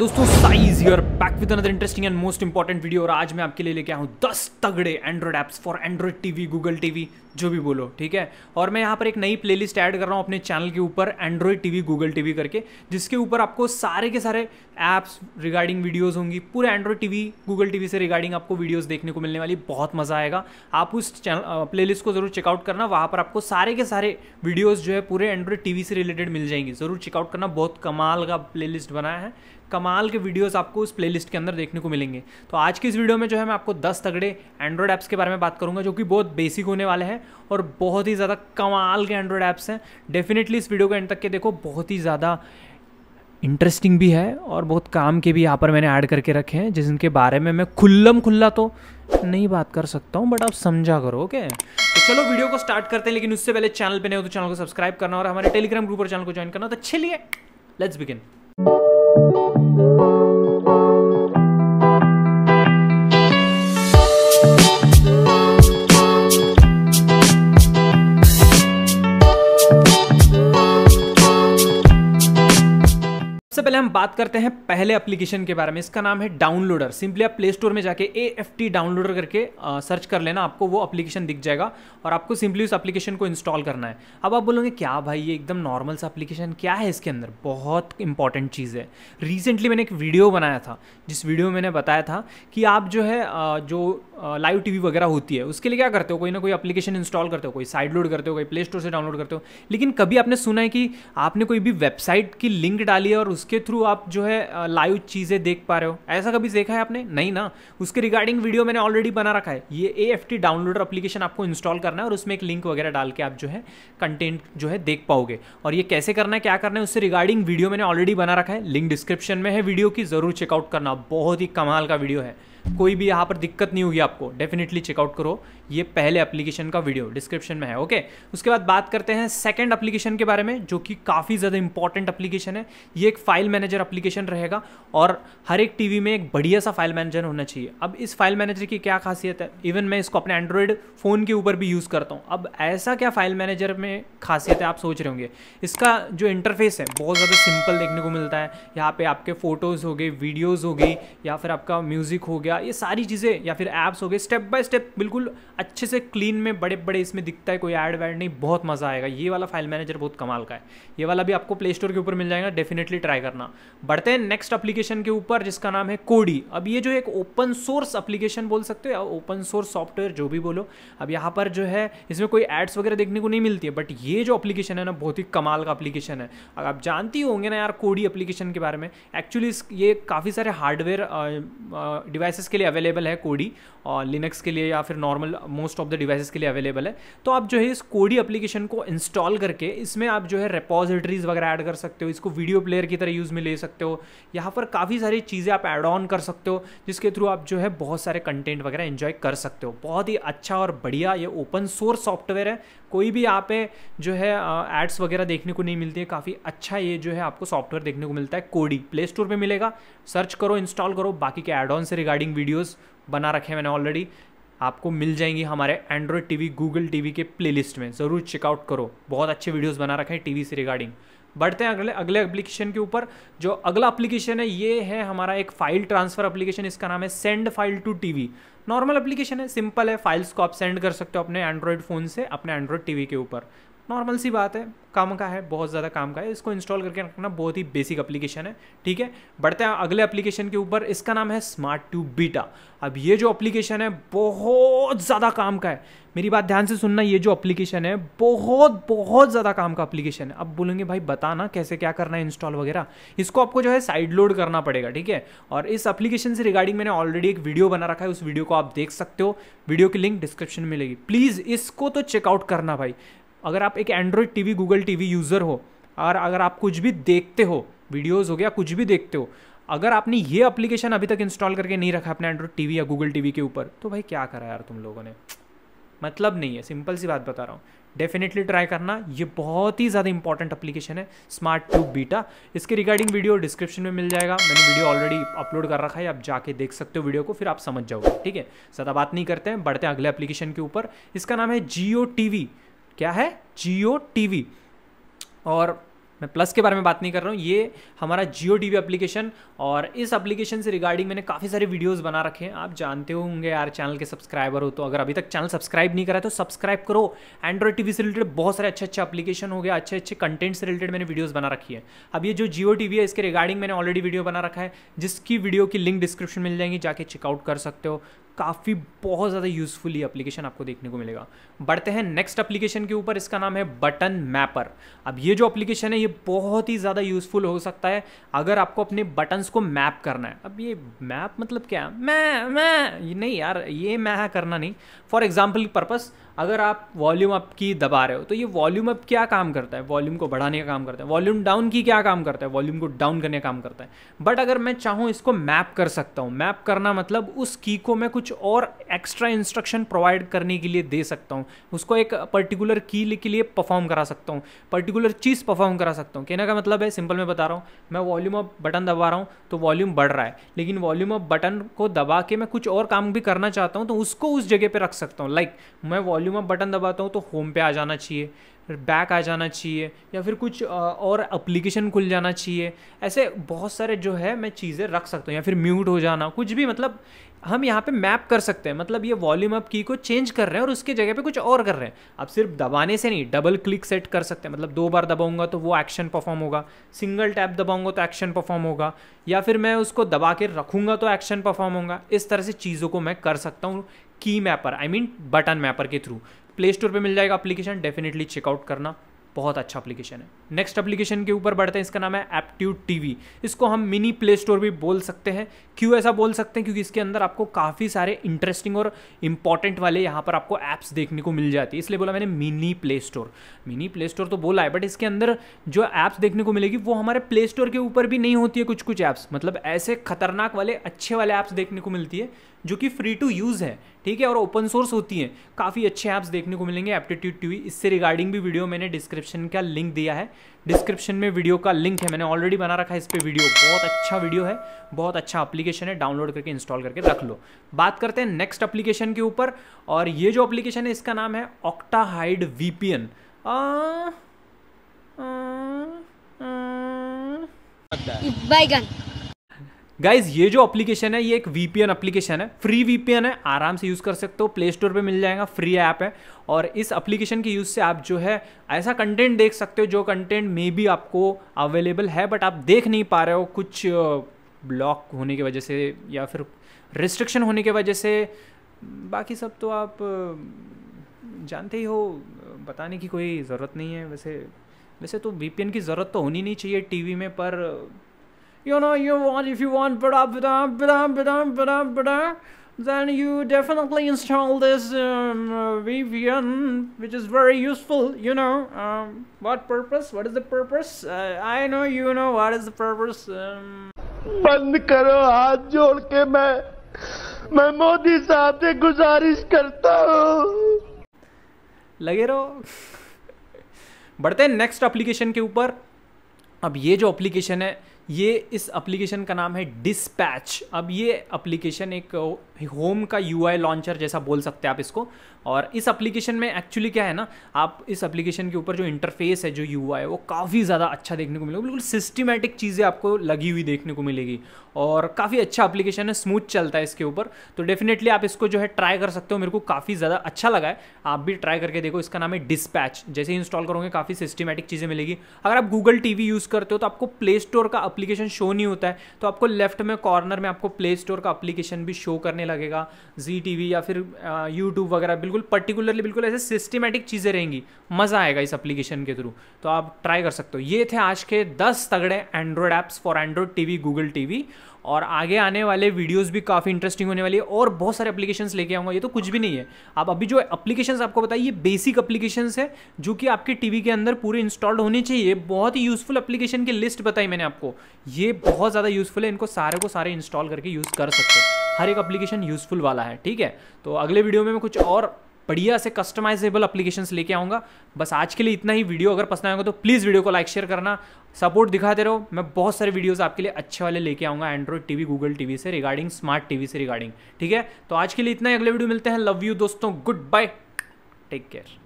दोस्तों साइज यूर back with another interesting and most important video और आज मैं आपके लिए लेके आया हूँ दस तगड़े android apps for android TV Google TV जो भी बोलो ठीक है और मैं यहाँ पर एक नई प्लेलिस्ट ऐड कर रहा हूँ अपने चैनल के ऊपर एंड्रॉयड टीवी गूगल टीवी करके जिसके ऊपर आपको सारे के सारे ऐप्स रिगार्डिंग वीडियोस होंगी पूरे एंड्रॉयड टीवी गूगल टीवी से रिगार्डिंग आपको वीडियोस देखने को मिलने वाली बहुत मज़ा आएगा आप उस चैनल लिस्ट को ज़रूर चेकआउट करना वहाँ पर आपको सारे के सारे वीडियोज़ जो है पूरे एंड्रॉयड वी से रिलेटेड मिल जाएंगे ज़रूर चेकआउट करना बहुत कमाल का लिस्ट बनाया है कमाल के वीडियोस आपको उस प्लेलिस्ट के अंदर देखने को मिलेंगे तो आज की इस वीडियो में जो है मैं आपको 10 तगड़े एंड्रॉयड ऐप्स के बारे में बात करूंगा जो कि बहुत बेसिक होने वाले हैं और बहुत ही ज़्यादा कमाल के एंड्रॉयड ऐप्स हैं डेफिनेटली इस वीडियो को एंड तक के देखो बहुत ही ज़्यादा इंटरेस्टिंग भी है और बहुत काम के भी यहाँ पर मैंने ऐड करके रखे हैं जिनके बारे में मैं खुल्लम खुल्ला तो नहीं बात कर सकता हूँ बट आप समझा करो ओके तो चलो वीडियो को स्टार्ट करते हैं लेकिन उससे पहले चैनल पे नए हो तो चैनल को सब्सक्राइब करना और हमारे टेलीग्राम ग्रुप और चैनल को ज्वाइन करना तो अच्छे लिए लेट्स बिगिन पहले हम बात करते हैं पहले एप्लीकेशन के बारे में इसका नाम है डाउनलोडर सिंपली आप प्ले स्टोर में जाके ए एफ टी डाउनलोडर करके आ, सर्च कर लेना आपको वो एप्लीकेशन दिख जाएगा और आपको सिंपली उस एप्लीकेशन को इंस्टॉल करना है अब आप बोलोगे क्या भाई ये एकदम नॉर्मल सा एप्लीकेशन क्या है इसके अंदर बहुत इंपॉर्टेंट चीज़ है रिसेंटली मैंने एक वीडियो बनाया था जिस वीडियो में मैंने बताया था कि आप जो है जो लाइव टीवी वगैरह होती है उसके लिए क्या करते हो कोई ना कोई एप्लीकेशन इंस्टॉल करते हो कोई साइड लोड करते हो कोई प्ले स्टोर से डाउनलोड करते हो लेकिन कभी आपने सुना है कि आपने कोई भी वेबसाइट की लिंक डाली है और उसके थ्रू आप जो है लाइव चीज़ें देख पा रहे हो ऐसा कभी देखा है आपने नहीं ना उसके रिगार्डिंग वीडियो मैंने ऑलरेडी बना रखा है ये A F T downloader application आपको इंस्टॉल करना है और उसमें एक लिंक वगैरह डाल के आप जो है कंटेंट जो है देख पाओगे और ये कैसे करना है क्या करना है उससे रिगार्डिंग वीडियो मैंने ऑलरेडी बना रखा है लिंक डिस्क्रिप्शन में है वीडियो की ज़रूर चेकआउट करना बहुत ही कमाल का वीडियो है कोई भी यहाँ पर दिक्कत नहीं होगी आपको डेफिनेटली चेकआउट करो ये पहले एप्लीकेशन का वीडियो डिस्क्रिप्शन में है ओके उसके बाद बात करते हैं सेकेंड एप्लीकेशन के बारे में जो कि काफ़ी ज़्यादा इंपॉर्टेंट एप्लीकेशन है ये एक फाइल मैनेजर एप्लीकेशन रहेगा और हर एक टीवी में एक बढ़िया सा फाइल मैनेजर होना चाहिए अब इस फाइल मैनेजर की क्या खासियत है इवन मैं इसको अपने एंड्रॉयड फ़ोन के ऊपर भी यूज़ करता हूँ अब ऐसा क्या फाइल मैनेजर में खासियत है आप सोच रहे होंगे इसका जो इंटरफेस है बहुत ज़्यादा सिंपल देखने को मिलता है यहाँ पे आपके फ़ोटोज़ हो गए वीडियोज़ हो गई या फिर आपका म्यूज़िक हो गया ये सारी चीज़ें या फिर ऐप्स हो गए स्टेप बाय स्टेप बिल्कुल अच्छे से क्लीन में बड़े बड़े इसमें दिखता है कोई ऐड वैड नहीं बहुत मज़ा आएगा ये वाला फाइल मैनेजर बहुत कमाल का है ये वाला भी आपको प्ले स्टोर के ऊपर मिल जाएगा डेफिनेटली ट्राई करना बढ़ते हैं नेक्स्ट अप्लीकेशन के ऊपर जिसका नाम है कोडी अब ये जो एक ओपन सोर्स अप्लीकेशन बोल सकते हो ओपन सोर्स सॉफ्टवेयर जो भी बोलो अब यहाँ पर जो है इसमें कोई एड्स वगैरह देखने को नहीं मिलती है बट ये जो अप्लीकेशन है ना बहुत ही कमाल का अप्लीकेशन है अगर आप जानती होंगे ना यार कोडी अप्लीकेशन के बारे में एक्चुअली ये काफ़ी सारे हार्डवेयर डिवाइसेस के लिए अवेलेबल है कोडी और लिनक्स के लिए या फिर normal most of the devices के लिए अवेलेबल है तो आप जो है इस कोडी एप्लीकेशन को इंस्टॉल करके इसमें आप जो है रेपोजिटरीज वगैरह ऐड कर सकते हो इसको वीडियो प्लेयर की तरह यूज़ में ले सकते हो यहाँ पर काफ़ी सारी चीज़ें आप ऐड ऑन कर सकते हो जिसके थ्रू आप जो है बहुत सारे कंटेंट वगैरह इन्जॉय कर सकते हो बहुत ही अच्छा और बढ़िया ये ओपन सोर्स सॉफ्टवेयर है कोई भी यहाँ पे जो है एड्स वगैरह देखने को नहीं मिलती है काफ़ी अच्छा ये जो है आपको सॉफ्टवेयर देखने को मिलता है कोडी प्ले स्टोर पर मिलेगा सर्च करो इंस्टॉल करो बाकी के एड ऑन से रिगार्डिंग वीडियोज़ बना रखे हैं मैंने ऑलरेडी आपको मिल जाएंगी हमारे एंड्रॉयड टीवी गूगल टीवी के प्लेलिस्ट में ज़रूर चेकआउट करो बहुत अच्छे वीडियोस बना रखे हैं टीवी से रिगार्डिंग बढ़ते हैं अगले अगले एप्लीकेशन के ऊपर जो अगला एप्लीकेशन है ये है हमारा एक फाइल ट्रांसफर एप्लीकेशन इसका नाम है send file to TV normal application है सिंपल है फाइल्स को आप सेंड कर सकते हो अपने एंड्रॉयड फ़ोन से अपने एंड्रॉयड टीवी के ऊपर नॉर्मल सी बात है काम का है बहुत ज़्यादा काम का है इसको इंस्टॉल करके रखना बहुत ही बेसिक एप्लीकेशन है ठीक है बढ़ते हैं अगले एप्लीकेशन के ऊपर इसका नाम है स्मार्ट ट्यूब बीटा अब ये जो एप्लीकेशन है बहुत ज़्यादा काम का है मेरी बात ध्यान से सुनना ये जो एप्लीकेशन है बहुत बहुत ज़्यादा काम का अप्लीकेशन है अब बोलेंगे भाई बताना कैसे क्या करना है इंस्टॉल वगैरह इसको आपको जो है साइड लोड करना पड़ेगा ठीक है और इस अप्लीकेशन से रिगार्डिंग मैंने ऑलरेडी एक वीडियो बना रखा है उस वीडियो को आप देख सकते हो वीडियो की लिंक डिस्क्रिप्शन में मिलेगी प्लीज़ इसको तो चेकआउट करना भाई अगर आप एक android TV Google TV user हो और अगर आप कुछ भी देखते हो वीडियोज़ हो गया कुछ भी देखते हो अगर आपने ये एप्लीकेशन अभी तक इंस्टॉल करके नहीं रखा अपने एंड्रॉयड टीवी या गूगल टीवी के ऊपर तो भाई क्या करा यार तुम लोगों ने मतलब नहीं है सिंपल सी बात बता रहा हूँ डेफिनेटली ट्राई करना ये बहुत ही ज़्यादा इंपॉर्टेंट एप्लीकेशन है स्मार्ट ट्यूब बीटा इसके रिगार्डिंग वीडियो डिस्क्रिप्शन में मिल जाएगा मैंने वीडियो ऑलरेडी अपलोड कर रखा है आप जाके देख सकते हो वीडियो को फिर आप समझ जाओगे ठीक है ज़्यादा बात नहीं करते हैं बढ़ते हैं अगले एप्लीकेशन के ऊपर इसका नाम है जियो टी वी क्या है जियो टीवी और मैं प्लस के बारे में बात नहीं कर रहा हूँ ये हमारा जियो टी वी एप्लीकेशन और इस एप्लीकेशन से रिगार्डिंग मैंने काफ़ी सारे वीडियोस बना रखे हैं आप जानते होंगे यार चैनल के सब्सक्राइबर हो तो अगर अभी तक चैनल सब्सक्राइब नहीं करा तो सब्सक्राइब करो एंड्रॉइड वी से रिलेटेड बहुत सारे अच्छे अच्छे एप्लीकेशन हो गए अच्छे अच्छे कंटेंट से रिलेटेड मैंने वीडियोज़ बना रखी है अब ये जो जियो टी है इसके रिगार्डिंग मैंने ऑलरेडी वीडियो बना रखा है जिसकी वीडियो की लिंक डिस्क्रिप्शन मिल जाएंगी जाके चेकआउट कर सकते हो काफ़ी बहुत ज़्यादा यूजफुल ये एप्लीकेशन आपको देखने को मिलेगा बढ़ते हैं नेक्स्ट एप्लीकेशन के ऊपर इसका नाम है बटन मैपर अब ये जो एप्लीकेशन है ये बहुत ही ज़्यादा यूजफुल हो सकता है अगर आपको अपने बटन्स को मैप करना है अब ये मैप मतलब क्या मैं मैं नहीं यार ये मैं करना नहीं फॉर एग्जाम्पल पर्पज़ अगर आप वॉल्यूम अप की दबा रहे हो तो ये वॉल्यूम अप क्या काम करता है वॉल्यूम को बढ़ाने का काम करता है वॉल्यूम डाउन की क्या काम करता है वॉल्यूम को डाउन करने का काम करता है बट अगर मैं चाहूँ इसको मैप कर सकता हूँ मैप करना मतलब उस की को मैं कुछ और एक्स्ट्रा इंस्ट्रक्शन प्रोवाइड करने के लिए दे सकता हूँ उसको एक पर्टिकुलर की के लिए परफॉर्म करा सकता हूँ पर्टिकुलर चीज़ परफॉर्म करा सकता हूँ कहने का मतलब है सिंपल मैं बता रहा हूँ मैं वॉल्यूम अप बटन दबा रहा हूँ तो वॉल्यूम बढ़ रहा है लेकिन वॉल्यूम अप बटन को दबा के मैं कुछ और काम भी करना चाहता हूँ तो उसको उस जगह पर रख सकता हूँ लाइक मैं वॉल्यूम वॉल्यूम अप बटन दबाता हूँ तो होम पे आ जाना चाहिए बैक आ जाना चाहिए या फिर कुछ और अप्लीकेशन खुल जाना चाहिए ऐसे बहुत सारे जो है मैं चीज़ें रख सकता हूँ या फिर म्यूट हो जाना कुछ भी मतलब हम यहाँ पे मैप कर सकते हैं मतलब ये वॉल्यूम अप की को चेंज कर रहे हैं और उसके जगह पे कुछ और कर रहे हैं आप सिर्फ दबाने से नहीं डबल क्लिक सेट कर सकते हैं मतलब दो बार दबाऊंगा तो वो एक्शन परफॉर्म होगा सिंगल टैप दबाऊंगा तो एक्शन परफॉर्म होगा या फिर मैं उसको दबा के रखूंगा तो एक्शन परफॉर्म होगा इस तरह से चीज़ों को मैं कर सकता हूँ की mapper I mean button mapper के थ्रू प्ले स्टोर पर मिल जाएगा अप्लीकेशन डेफिनेटली चेकआउट करना बहुत अच्छा एप्लीकेशन है नेक्स्ट एप्लीकेशन के ऊपर बढ़ते हैं इसका नाम है एप्ट्यूड टीवी इसको हम मिनी प्ले स्टोर भी बोल सकते हैं क्यों ऐसा बोल सकते हैं क्योंकि इसके अंदर आपको काफ़ी सारे इंटरेस्टिंग और इंपॉर्टेंट वाले यहाँ पर आपको ऐप्स देखने को मिल जाती है इसलिए बोला मैंने mini play store mini play store तो बोला है बट इसके अंदर जो ऐप्स देखने को मिलेगी वो हमारे प्ले स्टोर के ऊपर भी नहीं होती है कुछ कुछ ऐप्स मतलब ऐसे खतरनाक वाले अच्छे वाले ऐप्स देखने को मिलती है जो कि फ्री टू यूज़ है ठीक है और ओपन सोर्स होती हैं काफ़ी अच्छे ऐप्स देखने को मिलेंगे एप्टीट्यूड टी इससे रिगार्डिंग भी वीडियो मैंने डिस्क्रिप्शन का लिंक दिया है डिस्क्रिप्शन में वीडियो का लिंक है मैंने ऑलरेडी बना रखा है इस पर वीडियो बहुत अच्छा वीडियो है बहुत अच्छा अप्लीकेशन है डाउनलोड करके इंस्टॉल करके रख लो बात करते हैं नेक्स्ट अप्लीकेशन के ऊपर और ये जो अप्लीकेशन है इसका नाम है ऑक्टा हाइड वीपीएन बाइगन गाइज ये जो एप्लीकेशन है ये एक वीपीएन एप्लीकेशन है फ्री वीपीएन है आराम से यूज़ कर सकते हो प्ले स्टोर पर मिल जाएगा फ्री ऐप है और इस एप्लीकेशन के यूज़ से आप जो है ऐसा कंटेंट देख सकते हो जो कंटेंट मे बी आपको अवेलेबल है बट आप देख नहीं पा रहे हो कुछ ब्लॉक होने की वजह से या फिर रिस्ट्रिक्शन होने की वजह से बाकी सब तो आप जानते ही हो बताने की कोई ज़रूरत नहीं है वैसे वैसे तो वीपीएन की ज़रूरत तो होनी नहीं चाहिए टीवी में पर you know you want if you want bada bada bada bada bada bada then you definitely install this um, uh, Vivian, which is very useful, you know. Um, what purpose? What is the purpose? Uh, I know you know what is the purpose. Um... बंद करो हाथ जोड़ के मैं मैं मोदी साहब से गुजारिश करता हूँ लगे रहो बढ़ते हैं नेक्स्ट एप्लीकेशन के ऊपर अब ये जो एप्लीकेशन है ये इस एप्लीकेशन का नाम है डिस्पैच अब ये एप्लीकेशन एक होम का यू लॉन्चर जैसा बोल सकते हैं आप इसको और इस एप्लीकेशन में एक्चुअली क्या है ना आप इस एप्लीकेशन के ऊपर जो इंटरफेस है जो यू है वो काफ़ी ज़्यादा अच्छा देखने को मिलेगा बिल्कुल सिस्टमेटिक चीज़ें आपको लगी हुई देखने को मिलेगी और काफ़ी अच्छा एप्लीकेशन है स्मूथ चलता है इसके ऊपर तो डेफिनेटली आप इसको जो है ट्राई कर सकते हो मेरे को काफ़ी ज़्यादा अच्छा लगा है आप भी ट्राई करके देखो इसका नाम है डिस्पैच जैसे इंस्टॉल करोगे काफ़ी सिस्टमेटिक चीज़ें मिलेगी अगर आप गूगल टी यूज़ करते हो तो आपको प्ले स्टोर का अप्लीकेशन शो नहीं होता है तो आपको लेफ्ट में कॉर्नर में आपको प्ले स्टोर का अप्लीकेशन भी शो करने लगेगा जी टी या फिर यूट्यूब वगैरह बिल्कुल पर्टिकुलरली बिल्कुल ऐसे सिस्टमेटिक चीज़ें रहेंगी मज़ा आएगा इस अप्लीकेशन के थ्रू तो आप ट्राई कर सकते हो ये थे आज के दस तगड़े android apps for android T Google T और आगे आने वाले वीडियोस भी काफ़ी इंटरेस्टिंग होने वाली है और बहुत सारे एप्लीकेशंस लेके आऊँगा ये तो कुछ भी नहीं है आप अभी जो एप्लीकेशंस आपको बताइए ये बेसिक एप्लीकेशंस है जो कि आपके टीवी के अंदर पूरे इंस्टॉल्ड होने चाहिए बहुत ही यूज़फुल एप्लीकेशन की लिस्ट बताई मैंने आपको ये बहुत ज़्यादा यूज़फुल है इनको सारे को सारे इंस्टॉल करके यूज़ कर सकते हैं हर एक एप्लीकेशन यूज़फुल वाला है ठीक है तो अगले वीडियो में मैं कुछ और बढ़िया से कस्टमाइजेबल अप्लीकेशन लेके आऊँगा बस आज के लिए इतना ही वीडियो अगर पसंद आएगा तो प्लीज़ वीडियो को लाइक शेयर करना सपोर्ट दिखाते रहो मैं बहुत सारे वीडियोस आपके लिए अच्छे वाले लेके आऊँगा एंड्रॉइड टीवी गूगल टीवी से रिगार्डिंग स्मार्ट टीवी से रिगार्डिंग ठीक है तो आज के लिए इतना ही अगले वीडियो मिलते हैं लव यू दोस्तों गुड बाय टेक केयर